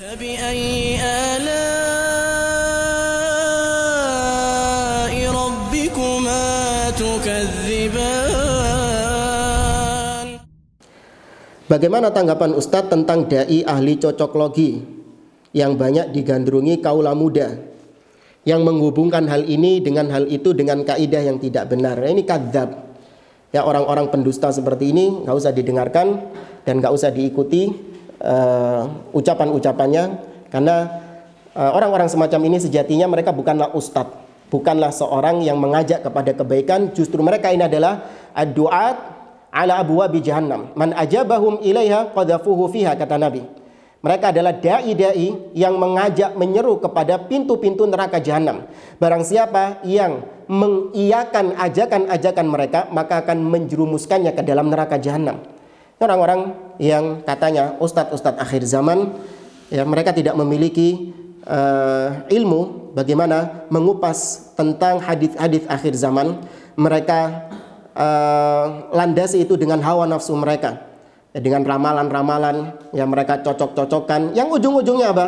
فبأي آلاء ربكما تكذبان Bagaimana tanggapan Ustadz tentang dai ahli cocok logi yang banyak digandrungi kaula muda yang menghubungkan hal ini dengan hal itu dengan kaidah yang tidak benar. Nah, ini kadzab. Ya orang-orang pendusta seperti ini nggak usah didengarkan dan nggak usah diikuti uh, ucapan-ucapannya karena uh, orang-orang semacam ini sejatinya mereka bukanlah ustadz, bukanlah seorang yang mengajak kepada kebaikan, justru mereka ini adalah aduat ala ala abwabi jahannam. Man ajabahum ilaiha qadhafuhu fiha kata Nabi. Mereka adalah dai-dai yang mengajak menyeru kepada pintu-pintu neraka jahanam. Barang siapa yang mengiyakan ajakan-ajakan mereka, maka akan menjerumuskannya ke dalam neraka jahanam orang-orang yang katanya ustadz-ustadz akhir zaman ya mereka tidak memiliki uh, ilmu bagaimana mengupas tentang hadis-hadis akhir zaman mereka uh, landasi itu dengan hawa nafsu mereka ya, dengan ramalan-ramalan yang mereka cocok-cocokkan yang ujung-ujungnya apa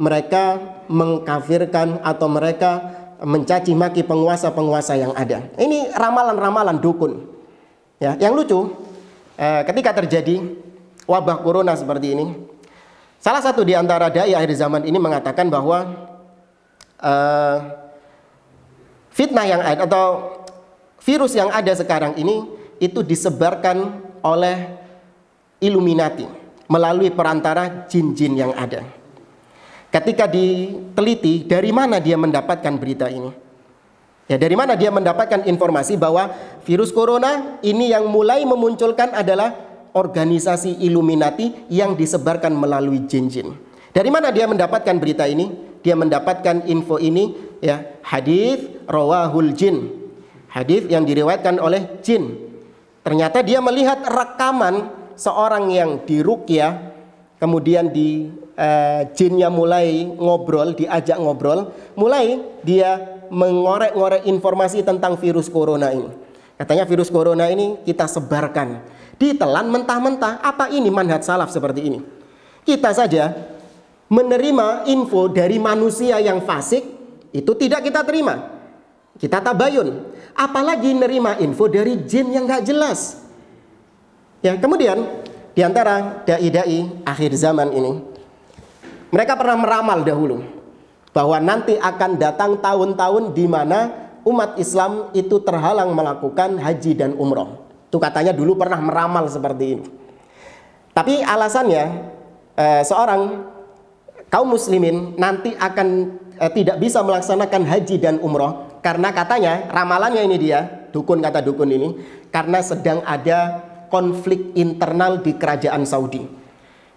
mereka mengkafirkan atau mereka mencaci maki penguasa-penguasa yang ada ini ramalan-ramalan dukun ya yang lucu eh, ketika terjadi wabah corona seperti ini, salah satu di antara dai akhir zaman ini mengatakan bahwa eh, fitnah yang ada atau virus yang ada sekarang ini itu disebarkan oleh Illuminati melalui perantara jin-jin yang ada. Ketika diteliti dari mana dia mendapatkan berita ini, Ya, dari mana dia mendapatkan informasi bahwa virus corona ini yang mulai memunculkan adalah organisasi Illuminati yang disebarkan melalui jin-jin. Dari mana dia mendapatkan berita ini? Dia mendapatkan info ini ya, hadis rawahul jin. Hadis yang diriwayatkan oleh jin. Ternyata dia melihat rekaman seorang yang diruqyah kemudian di Eh, jinnya mulai ngobrol, diajak ngobrol, mulai dia mengorek-ngorek informasi tentang virus corona ini. Katanya virus corona ini kita sebarkan, ditelan mentah-mentah. Apa ini manhat salaf seperti ini? Kita saja menerima info dari manusia yang fasik itu tidak kita terima. Kita tabayun, apalagi menerima info dari jin yang gak jelas. Ya, kemudian di antara dai-dai akhir zaman ini mereka pernah meramal dahulu bahwa nanti akan datang tahun-tahun di mana umat Islam itu terhalang melakukan haji dan umroh. Itu katanya dulu pernah meramal seperti ini. Tapi alasannya eh, seorang kaum muslimin nanti akan eh, tidak bisa melaksanakan haji dan umroh karena katanya ramalannya ini dia dukun kata dukun ini karena sedang ada konflik internal di kerajaan Saudi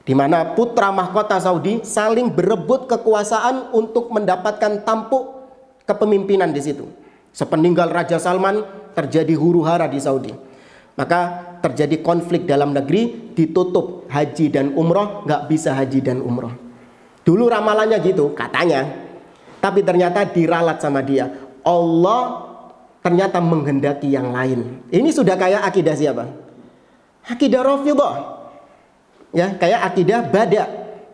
di mana putra mahkota Saudi saling berebut kekuasaan untuk mendapatkan tampuk kepemimpinan di situ. Sepeninggal Raja Salman terjadi huru hara di Saudi. Maka terjadi konflik dalam negeri, ditutup haji dan umroh, nggak bisa haji dan umroh. Dulu ramalannya gitu, katanya. Tapi ternyata diralat sama dia. Allah ternyata menghendaki yang lain. Ini sudah kayak akidah siapa? Akidah Rafidah ya kayak akidah badak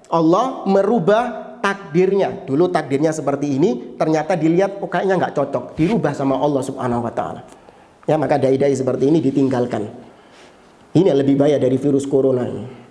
Allah merubah takdirnya dulu takdirnya seperti ini ternyata dilihat pokoknya oh, kayaknya nggak cocok dirubah sama Allah subhanahu wa ta'ala ya maka dai-dai seperti ini ditinggalkan ini lebih bahaya dari virus corona ini